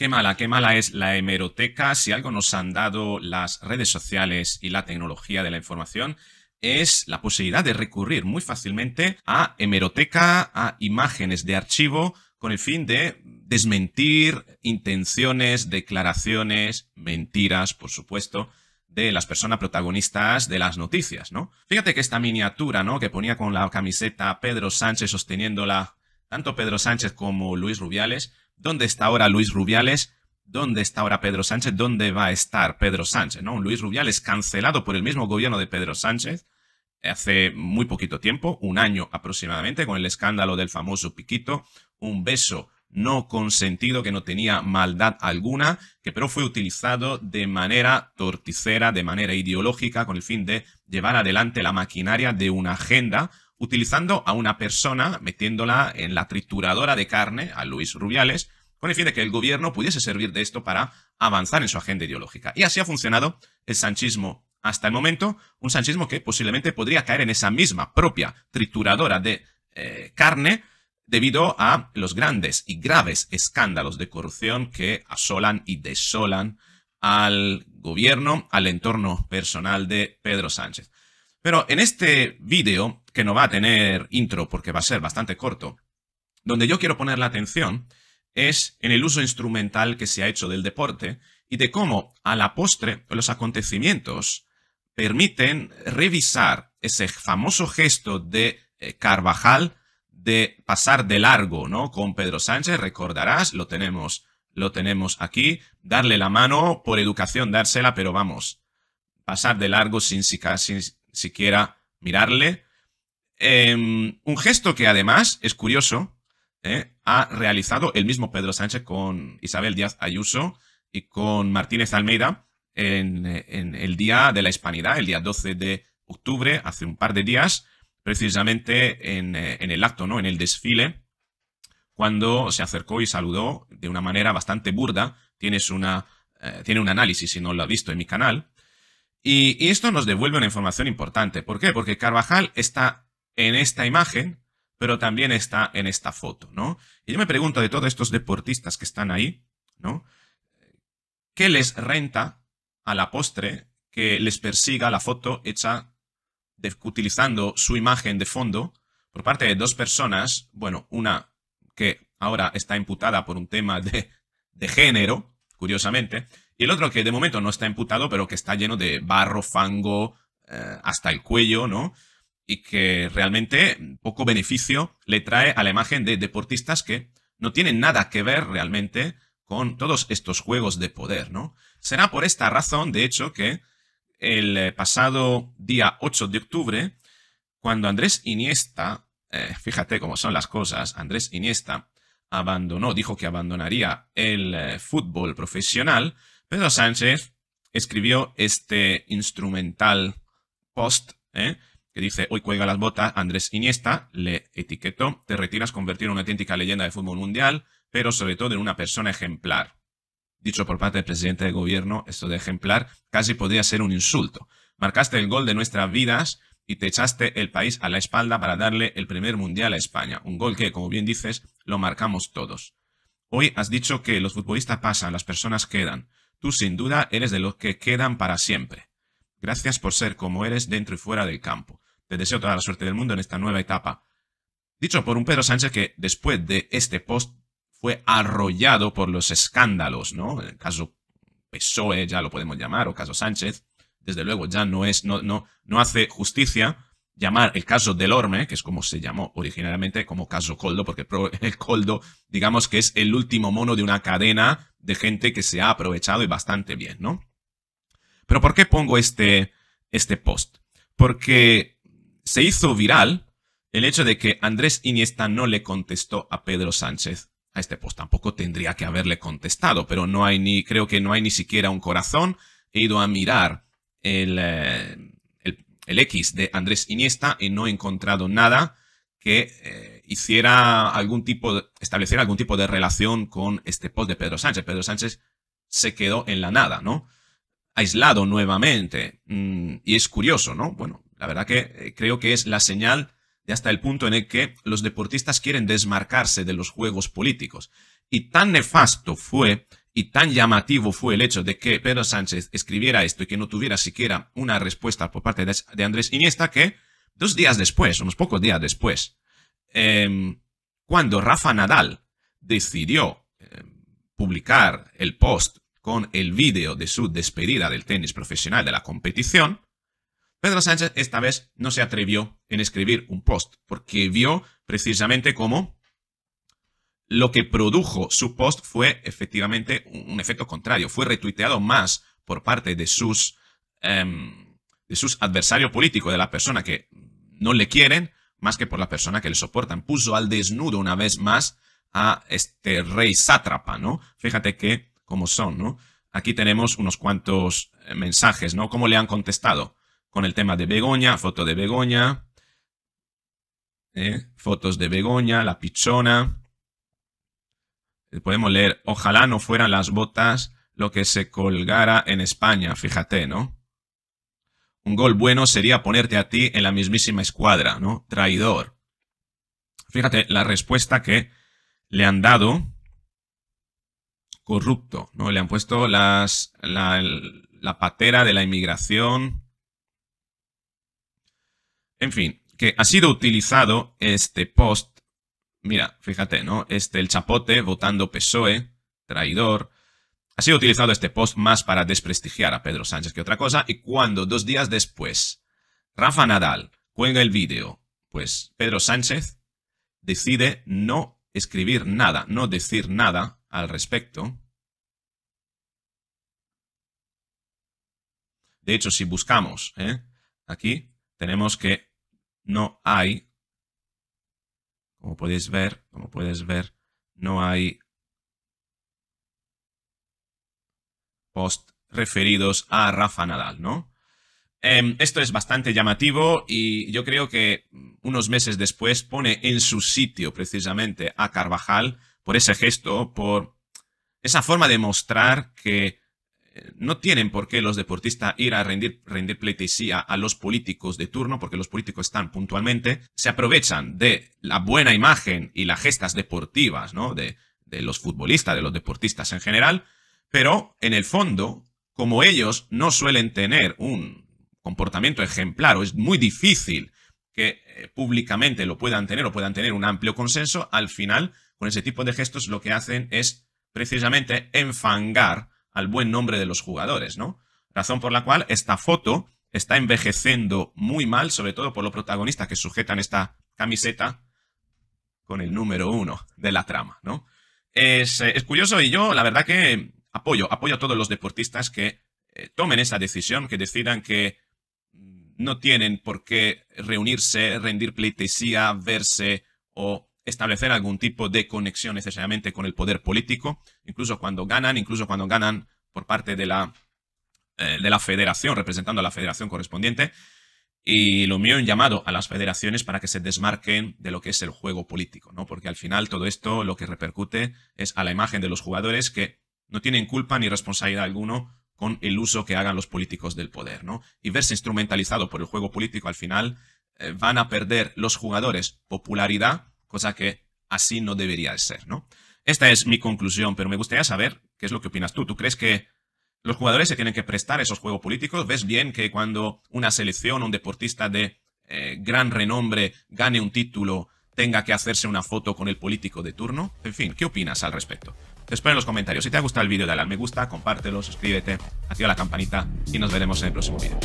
Qué mala, qué mala es la hemeroteca. Si algo nos han dado las redes sociales y la tecnología de la información, es la posibilidad de recurrir muy fácilmente a hemeroteca, a imágenes de archivo, con el fin de desmentir intenciones, declaraciones, mentiras, por supuesto, de las personas protagonistas de las noticias, ¿no? Fíjate que esta miniatura, ¿no? Que ponía con la camiseta Pedro Sánchez sosteniéndola, tanto Pedro Sánchez como Luis Rubiales, ¿Dónde está ahora Luis Rubiales? ¿Dónde está ahora Pedro Sánchez? ¿Dónde va a estar Pedro Sánchez? ¿No? Luis Rubiales cancelado por el mismo gobierno de Pedro Sánchez hace muy poquito tiempo, un año aproximadamente, con el escándalo del famoso Piquito, un beso no consentido, que no tenía maldad alguna, que pero fue utilizado de manera torticera, de manera ideológica, con el fin de llevar adelante la maquinaria de una agenda utilizando a una persona, metiéndola en la trituradora de carne, a Luis Rubiales, con el fin de que el gobierno pudiese servir de esto para avanzar en su agenda ideológica. Y así ha funcionado el sanchismo hasta el momento, un sanchismo que posiblemente podría caer en esa misma propia trituradora de eh, carne debido a los grandes y graves escándalos de corrupción que asolan y desolan al gobierno, al entorno personal de Pedro Sánchez. Pero en este vídeo que no va a tener intro porque va a ser bastante corto. Donde yo quiero poner la atención es en el uso instrumental que se ha hecho del deporte y de cómo a la postre los acontecimientos permiten revisar ese famoso gesto de eh, Carvajal de pasar de largo, ¿no? Con Pedro Sánchez, recordarás, lo tenemos, lo tenemos aquí, darle la mano, por educación dársela, pero vamos, pasar de largo sin, sin siquiera mirarle, Em, un gesto que además es curioso, eh, ha realizado el mismo Pedro Sánchez con Isabel Díaz Ayuso y con Martínez Almeida en, el Día de la Hispanidad, el día 12 de octubre, hace un par de días, precisamente eh, en, el acto, ¿no? En el desfile, cuando se acercó y saludó de una manera bastante burda. Tienes una, eh, tiene un análisis, si no lo ha visto en mi canal. Y, y, esto nos devuelve una información importante. ¿Por qué? Porque Carvajal está en esta imagen, pero también está en esta foto, ¿no? Y yo me pregunto de todos estos deportistas que están ahí, ¿no? ¿Qué les renta a la postre que les persiga la foto hecha utilizando su imagen de fondo por parte de dos personas, bueno, una que ahora está imputada por un tema de, género, curiosamente, y el otro que de momento no está imputado, pero que está lleno de barro, fango, eh, hasta el cuello, ¿no? y que realmente poco beneficio le trae a la imagen de deportistas que no tienen nada que ver realmente con todos estos juegos de poder, ¿no? Será por esta razón, de hecho, que el eh, pasado día 8 de octubre, cuando Andrés Iniesta, eh, fíjate cómo son las cosas, Andrés Iniesta abandonó, dijo que abandonaría el eh, fútbol profesional, Pedro Sánchez escribió este instrumental post, ¿eh? dice hoy cuelga las botas Andrés Iniesta, le etiquetó, te retiras convertir en una auténtica leyenda de fútbol mundial, pero sobre todo en una persona ejemplar. Dicho por parte del presidente del gobierno, esto de ejemplar casi podría ser un insulto. Marcaste el gol de nuestras vidas y te echaste el país a la espalda para darle el primer mundial a España. Un gol que, como bien dices, lo marcamos todos. Hoy has dicho que los futbolistas pasan, las personas quedan. Tú sin duda eres de los que quedan para siempre. Gracias por ser como eres dentro y fuera del campo. Te deseo toda la suerte del mundo en esta nueva etapa. Dicho por un Pedro Sánchez que después de este post fue arrollado por los escándalos, ¿no? El caso PSOE, ya lo podemos llamar, o caso Sánchez. Desde luego ya no es, no, no, no hace justicia llamar el caso Delorme, que es como se llamó originalmente, como caso Coldo, porque el Coldo, digamos que es el último mono de una cadena de gente que se ha aprovechado y bastante bien, ¿no? Pero ¿por qué pongo este, este post? Porque se hizo viral el hecho de que Andrés Iniesta no le contestó a Pedro Sánchez. A este post tampoco tendría que haberle contestado, pero no hay ni, creo que no hay ni siquiera un corazón. He ido a mirar el, eh, el, X de Andrés Iniesta y no he encontrado nada que eh, hiciera algún tipo, de, estableciera algún tipo de relación con este post de Pedro Sánchez. Pedro Sánchez se quedó en la nada, ¿no? Aislado nuevamente. Mm, y es curioso, ¿no? Bueno, la verdad que eh, creo que es la señal de hasta el punto en el que los deportistas quieren desmarcarse de los juegos políticos. Y tan nefasto fue y tan llamativo fue el hecho de que Pedro Sánchez escribiera esto y que no tuviera siquiera una respuesta por parte de Andrés Iniesta que dos días después, unos pocos días después, em, cuando Rafa Nadal decidió em, publicar el post con el vídeo de su despedida del tenis profesional de la competición, Pedro Sánchez esta vez no se atrevió en escribir un post, porque vio precisamente cómo lo que produjo su post fue efectivamente un efecto contrario, fue retuiteado más por parte de sus, em, de sus adversarios políticos, de la persona que no le quieren, más que por la persona que le soportan. Puso al desnudo una vez más a este rey sátrapa, ¿no? Fíjate que, como son, ¿no? Aquí tenemos unos cuantos mensajes, ¿no? ¿Cómo le han contestado? con el tema de Begoña, foto de Begoña, ¿eh? fotos de Begoña, la pichona. Podemos leer, ojalá no fueran las botas lo que se colgara en España, fíjate, ¿no? Un gol bueno sería ponerte a ti en la mismísima escuadra, ¿no? Traidor. Fíjate la respuesta que le han dado. Corrupto, ¿no? Le han puesto las, la, la patera de la inmigración, en fin, que ha sido utilizado este post. Mira, fíjate, ¿no? Este, el chapote votando PSOE, traidor. Ha sido utilizado este post más para desprestigiar a Pedro Sánchez que otra cosa. Y cuando dos días después Rafa Nadal cuelga el vídeo, pues Pedro Sánchez decide no escribir nada, no decir nada al respecto. De hecho, si buscamos ¿eh? aquí, tenemos que no hay, como podéis ver, como puedes ver, no hay post referidos a Rafa Nadal, ¿no? Em, esto es bastante llamativo y yo creo que unos meses después pone en su sitio precisamente a Carvajal por ese gesto, por esa forma de mostrar que no tienen por qué los deportistas ir a rendir, rendir a los políticos de turno, porque los políticos están puntualmente, se aprovechan de la buena imagen y las gestas deportivas, ¿no? De, los futbolistas, de los deportistas en general, pero en el fondo, como ellos no suelen tener un comportamiento ejemplar, o es muy difícil que eh, públicamente lo puedan tener o puedan tener un amplio consenso, al final, con ese tipo de gestos lo que hacen es precisamente enfangar al buen nombre de los jugadores, ¿no? Razón por la cual esta foto está envejeciendo muy mal, sobre todo por los protagonistas que sujetan esta camiseta con el número uno de la trama, ¿no? Es, eh, curioso y yo la verdad que apoyo, apoyo a todos los deportistas que eh, tomen esa decisión, que decidan que no tienen por qué reunirse, rendir pleitesía, verse o establecer algún tipo de conexión necesariamente con el poder político, incluso cuando ganan, incluso cuando ganan por parte de la, eh, de la federación, representando a la federación correspondiente. Y lo mío, un llamado a las federaciones para que se desmarquen de lo que es el juego político, ¿no? Porque al final todo esto lo que repercute es a la imagen de los jugadores que no tienen culpa ni responsabilidad alguno con el uso que hagan los políticos del poder, ¿no? Y verse instrumentalizado por el juego político al final eh, van a perder los jugadores popularidad cosa que así no debería ser, ¿no? Esta es mi conclusión, pero me gustaría saber qué es lo que opinas tú. ¿Tú crees que los jugadores se tienen que prestar esos juegos políticos? ¿Ves bien que cuando una selección, un deportista de eh, gran renombre gane un título, tenga que hacerse una foto con el político de turno? En fin, ¿qué opinas al respecto? Te espero en los comentarios. Si te ha gustado el vídeo, dale al me gusta, compártelo, suscríbete, activa la campanita y nos veremos en el próximo vídeo.